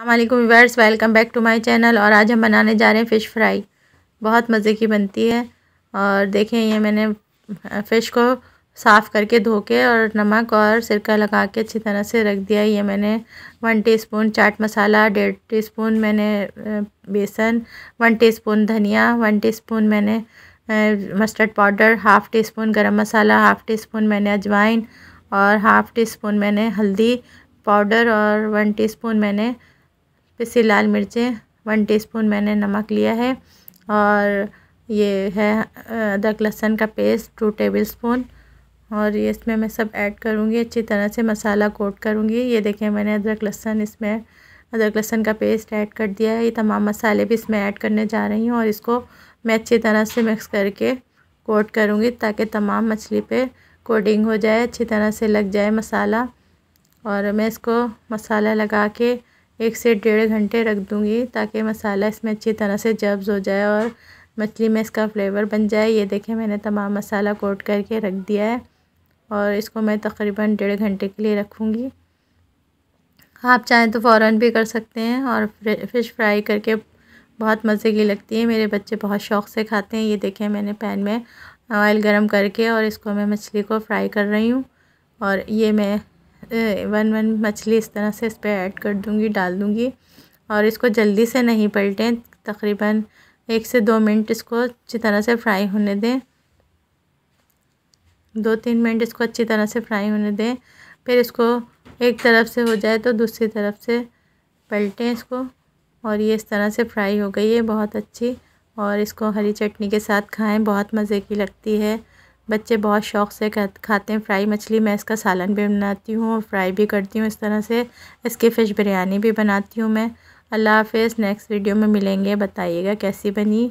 अल्लाम viewers welcome back to my channel और आज हम बनाने जा रहे हैं फ़िश फ्राई बहुत मज़े की बनती है और देखें ये मैंने फ़िश को साफ़ करके धो के और नमक और सिरका लगा के अच्छी तरह से रख दिया ये मैंने वन टीस्पून चाट मसाला डेढ़ टीस्पून मैंने बेसन वन टीस्पून धनिया वन टी मैंने mustard powder half teaspoon गर्म मसाला हाफ़ टी स्पून मैंने अजवाइन और हाफ़ टी स्पून मैंने हल्दी पाउडर और वन टीस्पून मैंने फिर से लाल मिर्चें वन टीस्पून मैंने नमक लिया है और ये है अदरक लहसन का पेस्ट टू टेबल स्पून और ये इसमें मैं सब ऐड करूँगी अच्छी तरह से मसाला कोट करूँगी ये देखें मैंने अदरक लहसन इसमें अदरक लहसन का पेस्ट ऐड कर दिया है ये तमाम मसाले भी इसमें ऐड करने जा रही हूँ और इसको मैं अच्छी तरह से मिक्स करके कोट करूँगी ताकि तमाम मछली पे कोटिंग हो जाए अच्छी तरह से लग जाए मसाला और मैं इसको मसाला लगा के एक से डेढ़ घंटे रख दूँगी ताकि मसाला इसमें अच्छी तरह से जब्ज हो जाए और मछली में इसका फ्लेवर बन जाए ये देखें मैंने तमाम मसाला कोट करके रख दिया है और इसको मैं तकरीबन डेढ़ घंटे के लिए रखूँगी आप चाहें तो फ़ौर भी कर सकते हैं और फ़िश फ्राई करके बहुत मज़े की लगती है मेरे बच्चे बहुत शौक़ से खाते हैं ये देखें मैंने पैन में ऑयल गरम करके और इसको मैं मछली को फ्राई कर रही हूँ और ये मैं वन वन मछली इस तरह से इस पर ऐड कर दूँगी डाल दूँगी और इसको जल्दी से नहीं पलटें तकरीबन एक से दो मिनट इसको अच्छी तरह से फ्राई होने दें दो तीन मिनट इसको अच्छी तरह से फ्राई होने दें फिर इसको एक तरफ से हो जाए तो दूसरी तरफ से पलटें इसको और ये इस तरह से फ्राई हो गई है बहुत अच्छी और इसको हरी चटनी के साथ खाएं बहुत मज़े की लगती है बच्चे बहुत शौक़ से खाते हैं फ्राई मछली मैं इसका सालन भी बनाती हूँ और फ्राई भी करती हूँ इस तरह से इसकी फ़िश बिरयानी भी बनाती हूँ मैं अल्लाह हाफ़ नेक्स्ट वीडियो में मिलेंगे बताइएगा कैसी बनी